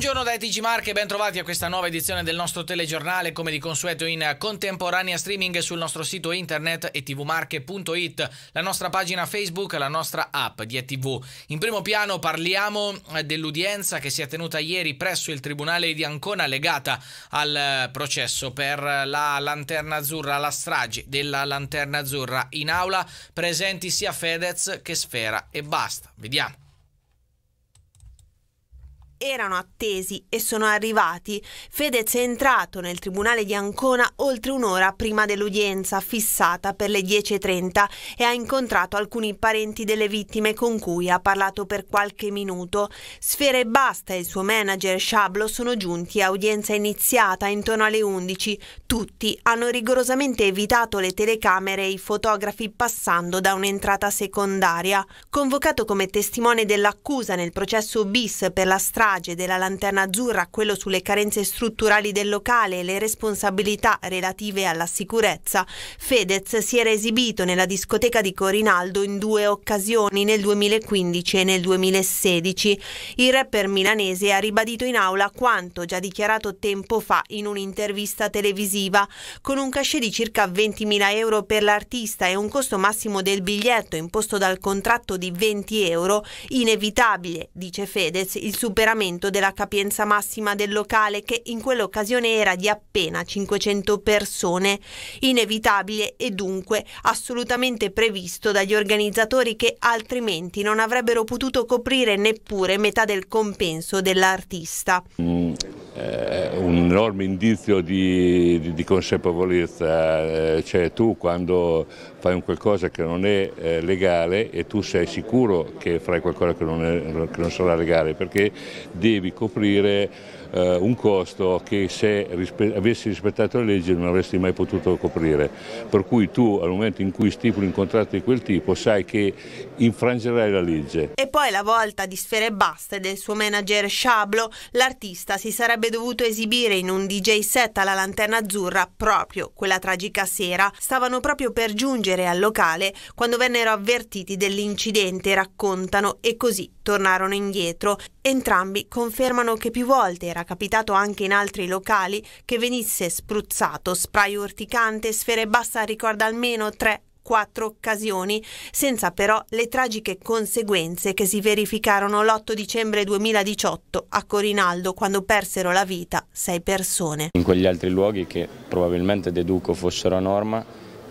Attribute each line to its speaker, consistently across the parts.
Speaker 1: Buongiorno da TG Marche, ben trovati a questa nuova edizione del nostro telegiornale, come di consueto in contemporanea streaming sul nostro sito internet e la nostra pagina Facebook, la nostra app di ETV. In primo piano parliamo eh, dell'udienza che si è tenuta ieri presso il Tribunale di Ancona legata al eh, processo per la Lanterna Azzurra, la strage della Lanterna Azzurra. In aula presenti sia Fedez che Sfera e basta. Vediamo
Speaker 2: erano attesi e sono arrivati, Fedez è entrato nel tribunale di Ancona oltre un'ora prima dell'udienza fissata per le 10.30 e ha incontrato alcuni parenti delle vittime con cui ha parlato per qualche minuto. Sfere Basta e il suo manager Shablo sono giunti a udienza iniziata intorno alle 11. Tutti hanno rigorosamente evitato le telecamere e i fotografi passando da un'entrata secondaria. Convocato come testimone dell'accusa nel processo bis per la strada strage della Lanterna Azzurra, quello sulle carenze strutturali del locale e le responsabilità relative alla sicurezza, Fedez si era esibito nella discoteca di Corinaldo in due occasioni nel 2015 e nel 2016. Il rapper milanese ha ribadito in aula quanto già dichiarato tempo fa in un'intervista televisiva, con un cachet di circa 20.000 euro per l'artista e un costo massimo del biglietto imposto dal contratto di 20 euro, inevitabile, dice Fedez, il superamento superamento della capienza massima del locale che in quell'occasione era di appena 500 persone, inevitabile e dunque assolutamente previsto dagli organizzatori che altrimenti non avrebbero potuto coprire neppure metà del compenso dell'artista. Mm, eh un enorme indizio di, di, di consapevolezza, eh, cioè tu quando fai un qualcosa che non è eh, legale e tu sei sicuro che farai qualcosa che non, è, che non sarà legale perché devi coprire eh, un costo che se rispe avessi rispettato la legge non avresti mai potuto coprire, per cui tu al momento in cui stipuli un contratto di quel tipo sai che infrangerai la legge. E poi la volta di Sfere Basta del suo manager Sciablo, l'artista si sarebbe dovuto esibire esibire in un DJ set alla Lanterna Azzurra proprio quella tragica sera. Stavano proprio per giungere al locale quando vennero avvertiti dell'incidente, raccontano, e così tornarono indietro. Entrambi confermano che più volte era capitato anche in altri locali che venisse spruzzato spray urticante, sfere bassa ricorda almeno tre quattro occasioni, senza però le tragiche conseguenze che si verificarono l'8 dicembre 2018 a Corinaldo quando persero la vita sei persone.
Speaker 1: In quegli altri luoghi che probabilmente deduco fossero a norma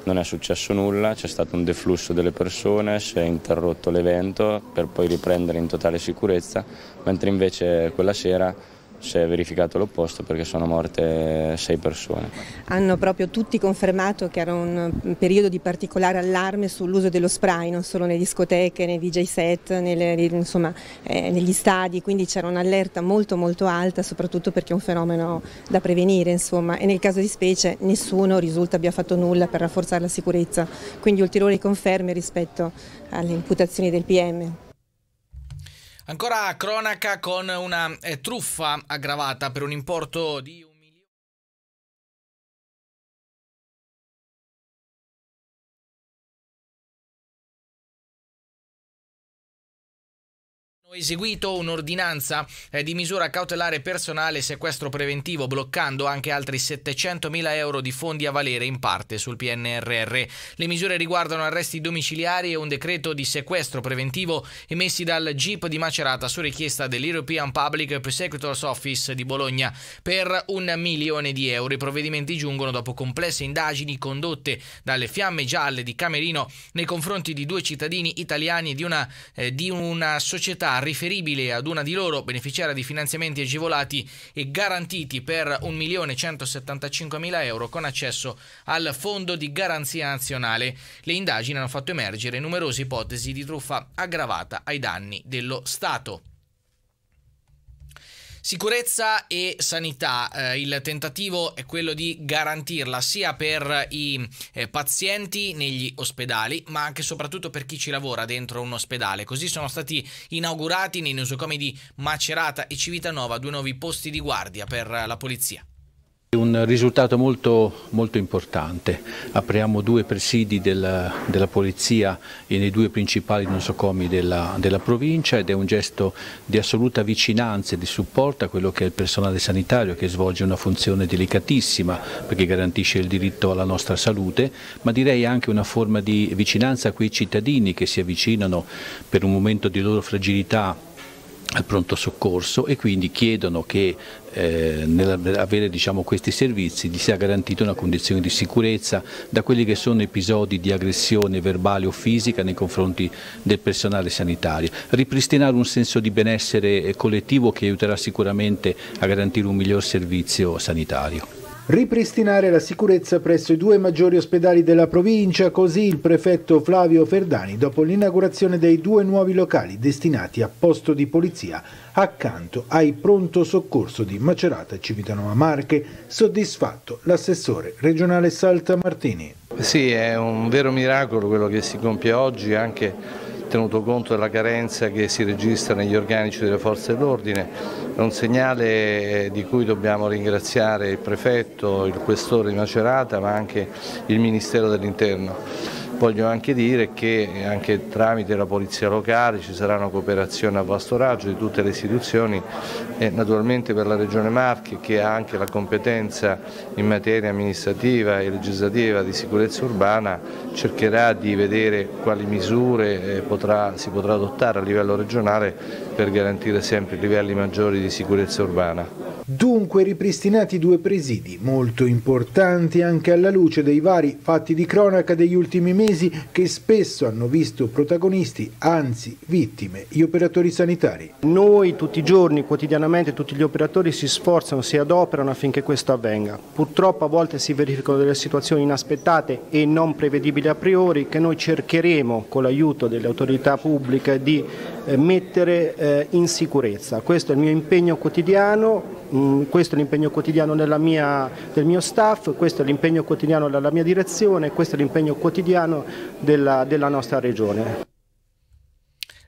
Speaker 1: non è successo nulla, c'è stato un deflusso delle persone, si è interrotto l'evento per poi riprendere in totale sicurezza, mentre invece quella sera si è verificato l'opposto perché sono morte sei persone.
Speaker 2: Hanno proprio tutti confermato che era un mm, periodo di particolare allarme sull'uso dello spray, non solo nelle discoteche, nei DJ set, nelle, insomma, eh, negli stadi, quindi c'era un'allerta molto molto alta soprattutto perché è un fenomeno da prevenire insomma. e nel caso di specie nessuno risulta abbia fatto nulla per rafforzare la sicurezza, quindi ulteriori conferme rispetto alle imputazioni del PM.
Speaker 1: Ancora cronaca con una eh, truffa aggravata per un importo di... eseguito un'ordinanza eh, di misura cautelare personale e sequestro preventivo, bloccando anche altri 700.000 euro di fondi a valere in parte sul PNRR. Le misure riguardano arresti domiciliari e un decreto di sequestro preventivo emessi dal GIP di Macerata su richiesta dell'European Public Prosecutor's Office di Bologna per un milione di euro. I provvedimenti giungono dopo complesse indagini condotte dalle fiamme gialle di Camerino nei confronti di due cittadini italiani e di una, eh, di una società riferibile ad una di loro beneficiaria di finanziamenti agevolati e garantiti per 1.175.000 euro con accesso al Fondo di Garanzia Nazionale. Le indagini hanno fatto emergere numerose ipotesi di truffa aggravata ai danni dello Stato. Sicurezza e sanità, eh, il tentativo è quello di garantirla sia per i eh, pazienti negli ospedali, ma anche e soprattutto per chi ci lavora dentro un ospedale. Così sono stati inaugurati nei nosocomi di Macerata e Civitanova due nuovi posti di guardia per la polizia un risultato molto, molto importante. Apriamo due presidi della, della polizia nei due principali nosocomi della, della, provincia ed è un gesto di assoluta vicinanza e di supporto a quello che è il personale sanitario che svolge una funzione delicatissima perché garantisce il diritto alla nostra salute, ma direi anche una forma di vicinanza a quei cittadini che si avvicinano per un momento di loro fragilità al pronto soccorso e quindi chiedono che eh, nell'avere diciamo, questi servizi gli sia garantita una condizione di sicurezza da quelli che sono episodi di aggressione verbale o fisica nei confronti del personale sanitario. Ripristinare un senso di benessere collettivo che aiuterà sicuramente a garantire un miglior servizio sanitario. Ripristinare la sicurezza presso i due maggiori ospedali della provincia, così il prefetto Flavio Ferdani dopo l'inaugurazione dei due nuovi locali destinati a posto di polizia accanto ai pronto soccorso di Macerata e Civitanova Marche, soddisfatto l'assessore regionale Salta Martini. Sì, è un vero miracolo quello che si compie oggi anche tenuto conto della carenza che si registra negli organici delle forze dell'ordine, è un segnale eh, di cui dobbiamo ringraziare il prefetto, il questore di Macerata ma anche il Ministero dell'Interno. Voglio anche dire che eh, anche tramite la polizia locale ci sarà una cooperazione a vasto raggio di tutte le istituzioni e naturalmente per la Regione Marche che ha anche la competenza in materia amministrativa e legislativa di sicurezza urbana cercherà di vedere quali misure eh, potrà, si potrà adottare a livello regionale per garantire sempre livelli maggiori di sicurezza urbana. Dunque ripristinati due presidi, molto importanti anche alla luce dei vari fatti di cronaca degli ultimi mesi che spesso hanno visto protagonisti, anzi vittime, gli operatori sanitari. Noi tutti i giorni, quotidianamente, tutti gli operatori si sforzano, si adoperano affinché questo avvenga. Purtroppo a volte si verificano delle situazioni inaspettate e non prevedibili a priori che noi cercheremo con l'aiuto delle autorità pubbliche di eh, mettere eh, in sicurezza. Questo è il mio impegno quotidiano Mm, questo è l'impegno quotidiano mia, del mio staff, questo è l'impegno quotidiano della mia direzione, questo è l'impegno quotidiano
Speaker 3: della, della nostra regione.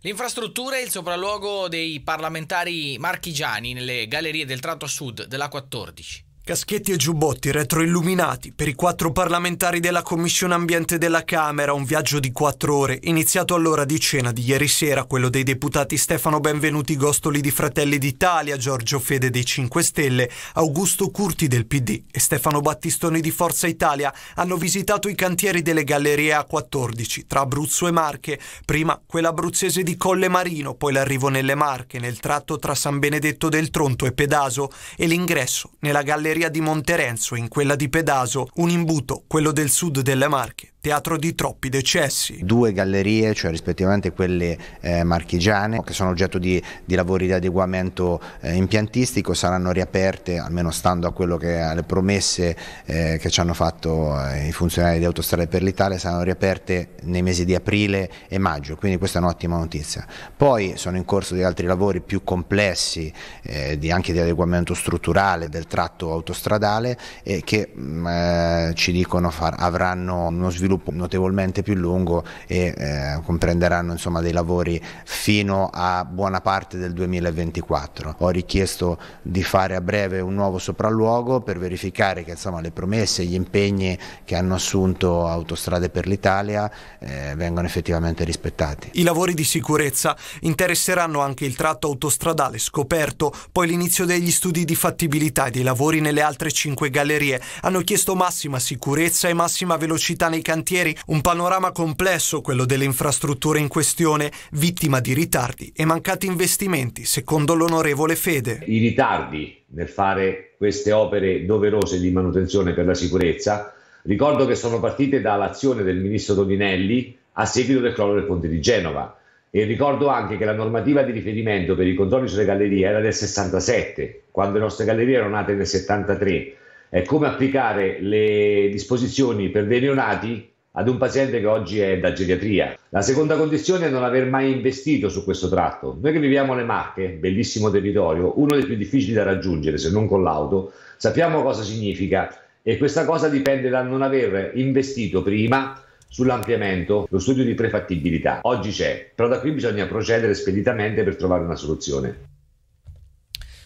Speaker 1: L'infrastruttura e il sopralluogo dei parlamentari marchigiani nelle gallerie del tratto sud della 14.
Speaker 3: Caschetti e giubbotti retroilluminati per i quattro parlamentari della Commissione Ambiente della Camera, un viaggio di quattro ore, iniziato all'ora di cena di ieri sera, quello dei deputati Stefano Benvenuti Gostoli di Fratelli d'Italia, Giorgio Fede dei 5 Stelle, Augusto Curti del PD e Stefano Battistoni di Forza Italia, hanno visitato i cantieri delle gallerie A14 tra Abruzzo e Marche, prima quella abruzzese di Colle Marino, poi l'arrivo nelle Marche, nel tratto tra San Benedetto del Tronto e Pedaso e l'ingresso nella galleria di Monterenzo e in quella di Pedaso un imbuto, quello del sud delle Marche, teatro di troppi decessi. Due gallerie, cioè rispettivamente quelle eh, marchigiane, che sono oggetto di, di lavori di adeguamento eh, impiantistico, saranno riaperte, almeno stando a quello che alle promesse eh, che ci hanno fatto eh, i funzionari di Autostrade per l'Italia, saranno riaperte nei mesi di aprile e maggio, quindi questa è un'ottima notizia. Poi sono in corso di altri lavori più complessi, eh, di, anche di adeguamento strutturale del tratto autostradale, che mh, mm, eh, ci dicono far, avranno uno sviluppo sviluppo notevolmente più lungo e eh, comprenderanno insomma, dei lavori fino a buona parte del 2024. Ho richiesto di fare a breve un nuovo sopralluogo per verificare che insomma, le promesse e gli impegni che hanno assunto Autostrade per l'Italia eh, vengano effettivamente rispettati. I lavori di sicurezza interesseranno anche il tratto autostradale scoperto, poi l'inizio degli studi di fattibilità e dei lavori nelle altre cinque gallerie. Hanno chiesto massima sicurezza e massima velocità nei cantieri cantieri, un panorama complesso quello delle infrastrutture in questione, vittima di ritardi e mancati investimenti, secondo l'onorevole Fede.
Speaker 1: I ritardi nel fare queste opere doverose di manutenzione per la sicurezza, ricordo che sono partite dall'azione del ministro Toninelli a seguito del crollo del ponte di Genova. E ricordo anche che la normativa di riferimento per i controlli sulle gallerie era del 67, quando le nostre gallerie erano nate nel 73 è come applicare le disposizioni per dei neonati ad un paziente che oggi è da geriatria. La seconda condizione è non aver mai investito su questo tratto. Noi che viviamo le Marche, bellissimo territorio, uno dei più difficili da raggiungere se non con l'auto, sappiamo cosa significa e questa cosa dipende da non aver investito prima sull'ampliamento lo studio di prefattibilità. Oggi c'è, però da qui bisogna procedere speditamente per trovare una soluzione.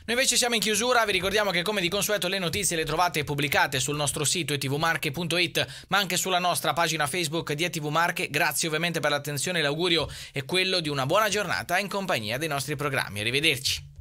Speaker 1: Noi invece siamo in chiusura, vi ricordiamo che come di consueto le notizie le trovate pubblicate sul nostro sito etvmarche.it ma anche sulla nostra pagina Facebook di ETV Marche. Grazie ovviamente per l'attenzione, l'augurio è quello di una buona giornata in compagnia dei nostri programmi. Arrivederci.